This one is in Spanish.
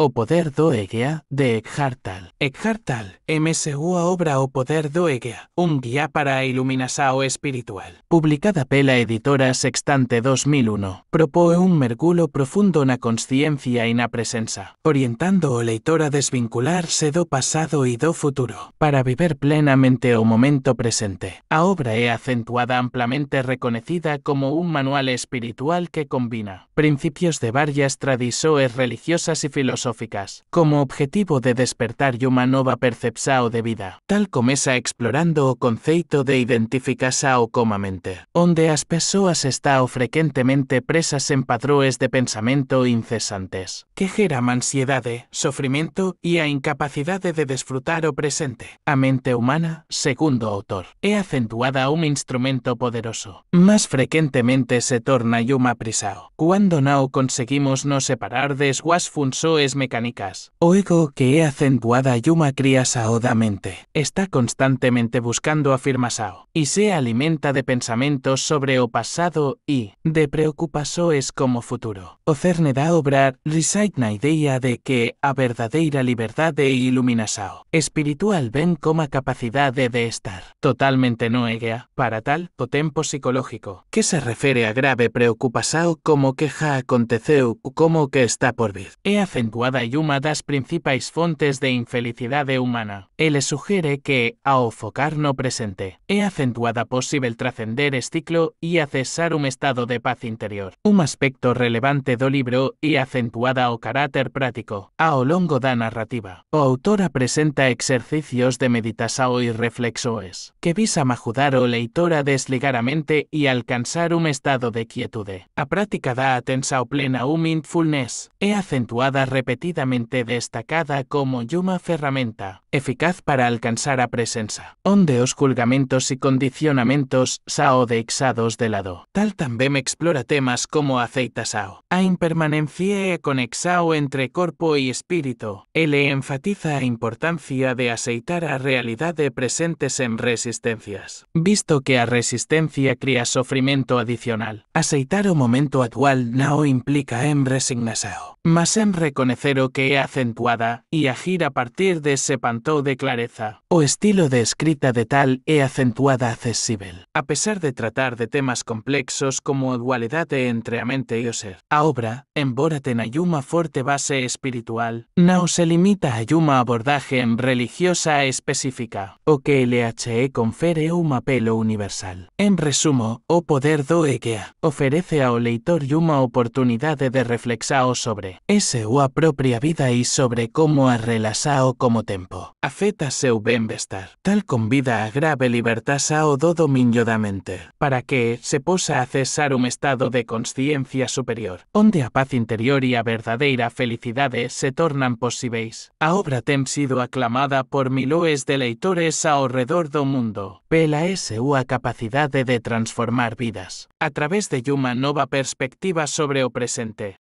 o poder do Egea, de Ekhartal. Ekhartal, MSU obra o poder do Egea, un guía para iluminación espiritual. Publicada pela editora Sextante 2001, propone un mergulo profundo na consciencia en la presencia, orientando o leitor a desvincularse do pasado y e do futuro, para vivir plenamente o momento presente. A obra e acentuada ampliamente, reconocida como un manual espiritual que combina principios de varias tradiciones religiosas y e filosóficas filosóficas, como objetivo de despertar yuma nova o de vida. Tal esa explorando o conceito de identificasa como mente, donde as está o frequentemente presas en padrões de pensamento incesantes, que geram ansiedade, sofrimento y e a incapacidade de desfrutar o presente. A mente humana, segundo autor, he acentuada a un instrumento poderoso. Más frecuentemente se torna yuma prisao. Cuando no conseguimos no separar de Swasfun es mecánicas. ego que he acentuada Yuma da mente. Está constantemente buscando a Sao. y se alimenta de pensamientos sobre o pasado y de es como futuro. O cerne da obrar na idea de que a verdadeira libertad e iluminasao espiritual ven como capacidad capacidade de estar totalmente no noega para tal o tempo psicológico, que se refiere a grave preocupasao como queja aconteceu como que está por vir. E acentuado y y das principais fontes de infelicidade humana. le sugiere que, ao focar no presente, é acentuada posible trascender este ciclo y accesar un estado de paz interior. Un aspecto relevante do libro y acentuada o carácter práctico, ao longo da narrativa. O autora presenta ejercicios de meditación y reflexões, que visam ajudar o leitora desligar a mente y alcanzar un estado de quietude. A práctica da o plena o mindfulness, é acentuada repetir destacada como yuma ferramenta eficaz para alcanzar a presencia onde os y condicionamientos sao de exados de lado. Tal también explora temas como aceita sao, a impermanencia con e conexao entre cuerpo y e espíritu. Ele enfatiza la importancia de aceitar a realidad de presentes en resistencias, visto que a resistencia cría sufrimiento adicional. Aceitar un momento actual no implica en em resignación más en em reconocer pero que es acentuada y agir a partir de ese pantó de clareza. O estilo de escrita de tal e acentuada accesible. A pesar de tratar de temas complejos como dualidad entre a mente y o ser, a obra, embora ten una fuerte base espiritual, no se limita a yuma abordaje religiosa específica, o que LHE e confere un apelo universal. En resumo, o poder do ofrece a ao leitor yuma oportunidad de reflexao sobre ese o propia vida y sobre cómo a como tempo. Afeta seu bienestar, estar Tal convida a grave libertad o do dominio da mente, para que se posa a cesar un estado de consciencia superior, onde a paz interior y a verdadera felicidad se tornan posibles. A obra tem sido aclamada por miloes de leitores ao redor do mundo, pela su capacidad de transformar vidas, a través de uma nova perspectiva sobre o presente.